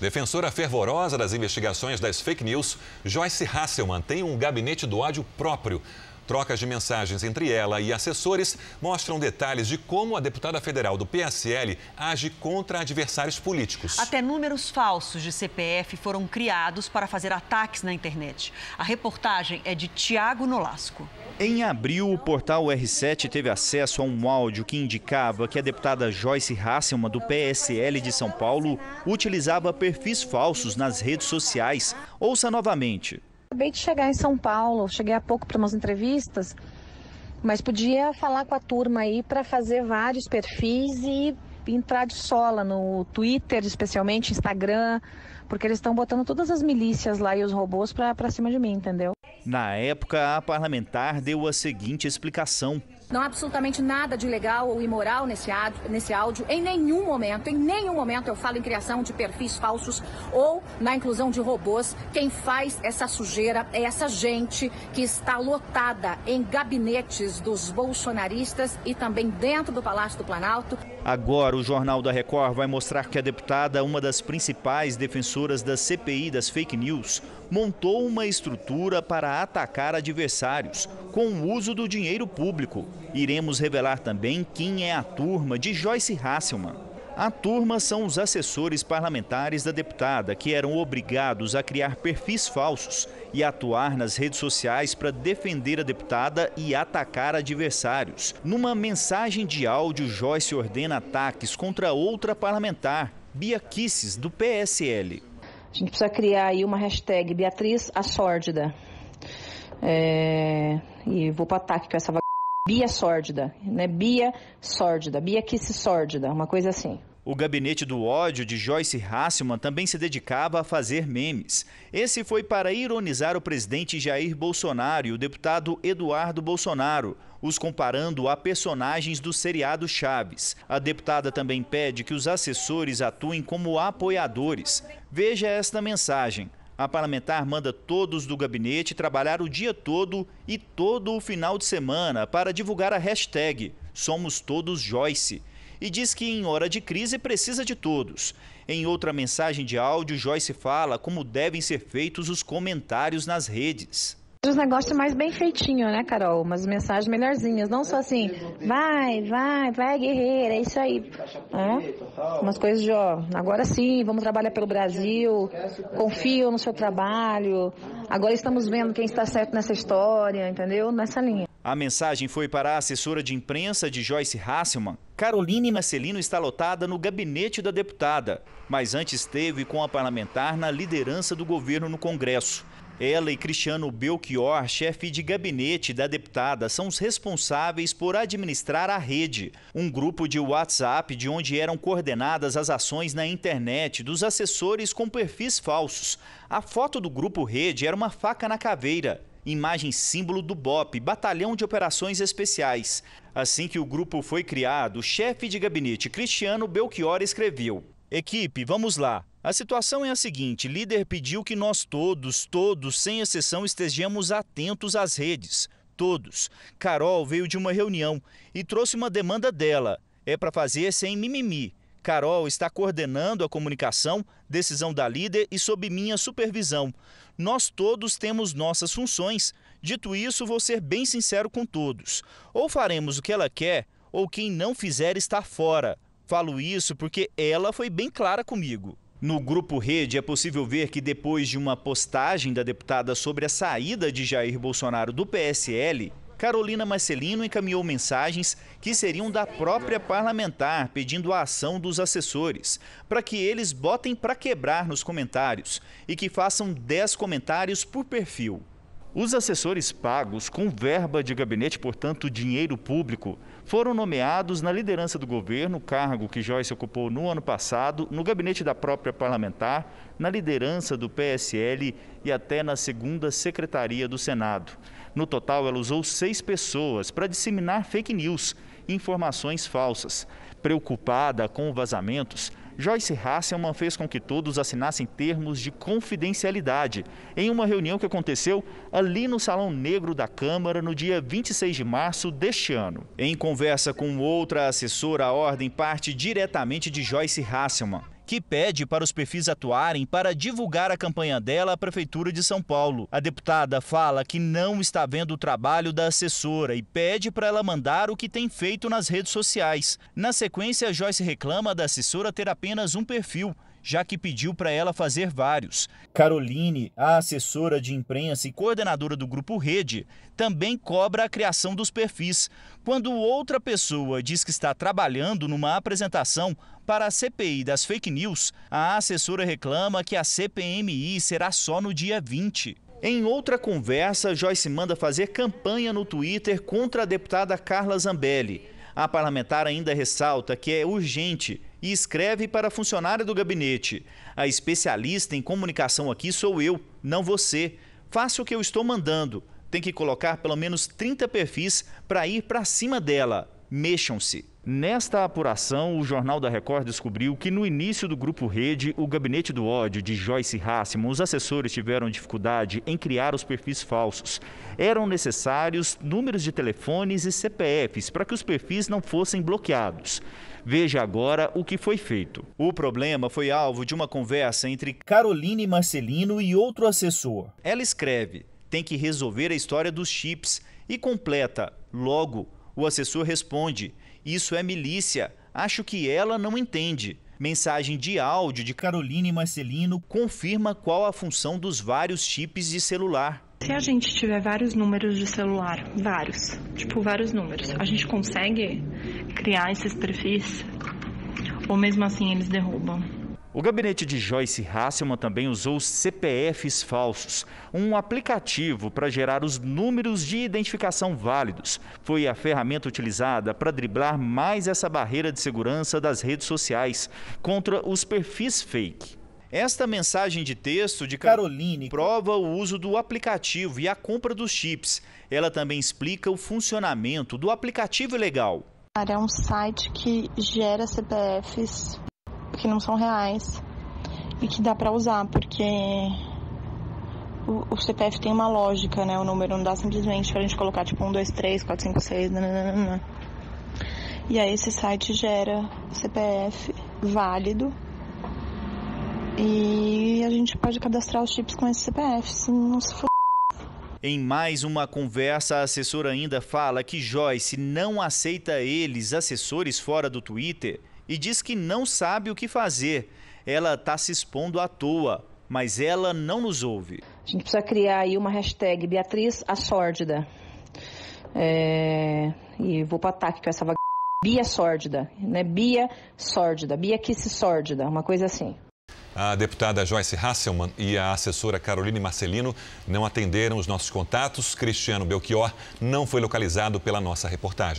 Defensora fervorosa das investigações das fake news, Joyce Hasselman tem um gabinete do ódio próprio. Trocas de mensagens entre ela e assessores mostram detalhes de como a deputada federal do PSL age contra adversários políticos. Até números falsos de CPF foram criados para fazer ataques na internet. A reportagem é de Tiago Nolasco. Em abril, o portal R7 teve acesso a um áudio que indicava que a deputada Joyce Hasselman, do PSL de São Paulo, utilizava perfis falsos nas redes sociais. Ouça novamente. Acabei de chegar em São Paulo, cheguei há pouco para umas entrevistas, mas podia falar com a turma aí para fazer vários perfis e entrar de sola no Twitter, especialmente Instagram, porque eles estão botando todas as milícias lá e os robôs para cima de mim, entendeu? Na época, a parlamentar deu a seguinte explicação. Não há absolutamente nada de legal ou imoral nesse, nesse áudio. Em nenhum momento, em nenhum momento eu falo em criação de perfis falsos ou na inclusão de robôs. Quem faz essa sujeira é essa gente que está lotada em gabinetes dos bolsonaristas e também dentro do Palácio do Planalto. Agora, o Jornal da Record vai mostrar que a deputada, uma das principais defensoras da CPI das fake news, montou uma estrutura para atacar adversários com o uso do dinheiro público. Iremos revelar também quem é a turma de Joyce Hasselman. A turma são os assessores parlamentares da deputada, que eram obrigados a criar perfis falsos e atuar nas redes sociais para defender a deputada e atacar adversários. Numa mensagem de áudio, Joyce ordena ataques contra outra parlamentar, Bia Kisses, do PSL. A gente precisa criar aí uma hashtag Beatriz a É... E vou para ataque com essa Bia sórdida, né? Bia sórdida, Bia que se sórdida, uma coisa assim. O gabinete do ódio de Joyce Hasselman também se dedicava a fazer memes. Esse foi para ironizar o presidente Jair Bolsonaro e o deputado Eduardo Bolsonaro, os comparando a personagens do seriado Chaves. A deputada também pede que os assessores atuem como apoiadores. Veja esta mensagem. A parlamentar manda todos do gabinete trabalhar o dia todo e todo o final de semana para divulgar a hashtag Somos Todos Joyce e diz que em hora de crise precisa de todos. Em outra mensagem de áudio, Joyce fala como devem ser feitos os comentários nas redes. Os negócios mais bem feitinho, né, Carol? Umas mensagens melhorzinhas, não só assim, vai, vai, vai, guerreira, é isso aí. É? Umas coisas de, ó, agora sim, vamos trabalhar pelo Brasil, confio no seu trabalho, agora estamos vendo quem está certo nessa história, entendeu? Nessa linha. A mensagem foi para a assessora de imprensa de Joyce Hasselman. Caroline Marcelino está lotada no gabinete da deputada, mas antes esteve com a parlamentar na liderança do governo no Congresso. Ela e Cristiano Belchior, chefe de gabinete da deputada, são os responsáveis por administrar a rede, um grupo de WhatsApp de onde eram coordenadas as ações na internet dos assessores com perfis falsos. A foto do grupo Rede era uma faca na caveira imagem símbolo do BOP, Batalhão de Operações Especiais. Assim que o grupo foi criado, o chefe de gabinete Cristiano Belchior escreveu: Equipe, vamos lá. A situação é a seguinte: líder pediu que nós todos, todos, sem exceção, estejamos atentos às redes. Todos. Carol veio de uma reunião e trouxe uma demanda dela. É para fazer sem mimimi. Carol está coordenando a comunicação, decisão da líder e sob minha supervisão. Nós todos temos nossas funções. Dito isso, vou ser bem sincero com todos. Ou faremos o que ela quer, ou quem não fizer está fora. Falo isso porque ela foi bem clara comigo. No grupo Rede, é possível ver que depois de uma postagem da deputada sobre a saída de Jair Bolsonaro do PSL, Carolina Marcelino encaminhou mensagens que seriam da própria parlamentar pedindo a ação dos assessores, para que eles botem para quebrar nos comentários e que façam 10 comentários por perfil. Os assessores pagos com verba de gabinete, portanto, dinheiro público, foram nomeados na liderança do governo, cargo que Joyce ocupou no ano passado, no gabinete da própria parlamentar, na liderança do PSL e até na segunda secretaria do Senado. No total, ela usou seis pessoas para disseminar fake news, informações falsas. Preocupada com vazamentos, Joyce Hasselman fez com que todos assinassem termos de confidencialidade em uma reunião que aconteceu ali no Salão Negro da Câmara no dia 26 de março deste ano. Em conversa com outra assessora, a ordem parte diretamente de Joyce Hasselman que pede para os perfis atuarem para divulgar a campanha dela à Prefeitura de São Paulo. A deputada fala que não está vendo o trabalho da assessora e pede para ela mandar o que tem feito nas redes sociais. Na sequência, Joyce reclama da assessora ter apenas um perfil já que pediu para ela fazer vários. Caroline, a assessora de imprensa e coordenadora do grupo Rede, também cobra a criação dos perfis. Quando outra pessoa diz que está trabalhando numa apresentação para a CPI das fake news, a assessora reclama que a CPMI será só no dia 20. Em outra conversa, Joyce manda fazer campanha no Twitter contra a deputada Carla Zambelli. A parlamentar ainda ressalta que é urgente e escreve para a funcionária do gabinete: A especialista em comunicação aqui sou eu, não você. Faça o que eu estou mandando. Tem que colocar pelo menos 30 perfis para ir para cima dela. Mexam-se. Nesta apuração, o Jornal da Record descobriu que no início do grupo Rede, o gabinete do ódio de Joyce Hassman, os assessores tiveram dificuldade em criar os perfis falsos. Eram necessários números de telefones e CPFs para que os perfis não fossem bloqueados. Veja agora o que foi feito. O problema foi alvo de uma conversa entre Caroline Marcelino e outro assessor. Ela escreve: tem que resolver a história dos chips e completa, logo, o assessor responde: Isso é milícia. Acho que ela não entende. Mensagem de áudio de Carolina e Marcelino confirma qual a função dos vários chips de celular. Se a gente tiver vários números de celular, vários, tipo vários números, a gente consegue criar esses perfis? Ou mesmo assim eles derrubam? O gabinete de Joyce Hasselman também usou CPFs falsos, um aplicativo para gerar os números de identificação válidos. Foi a ferramenta utilizada para driblar mais essa barreira de segurança das redes sociais contra os perfis fake. Esta mensagem de texto de Caroline prova o uso do aplicativo e a compra dos chips. Ela também explica o funcionamento do aplicativo legal. É um site que gera CPFs que não são reais e que dá para usar, porque o, o, CPF tem uma lógica, né? O número não dá simplesmente pra gente colocar tipo 1, 2, 3, 4, 5, 6, nananana. E aí esse site gera CPF válido e a gente pode cadastrar os chips com esse CPF, se não se for. Em mais uma conversa, a assessora ainda fala que Joyce não aceita eles, assessores fora do Twitter, e diz que não sabe o que fazer. Ela está se expondo à toa, mas ela não nos ouve. A gente precisa criar aí uma hashtag Beatriz a sórdida. É... E vou para ataque com essa vaga. Bia sórdida, né? Bia sórdida, Bia que se sórdida, uma coisa assim. A deputada Joyce Hasselman e a assessora Caroline Marcelino não atenderam os nossos contatos. Cristiano Belchior não foi localizado pela nossa reportagem.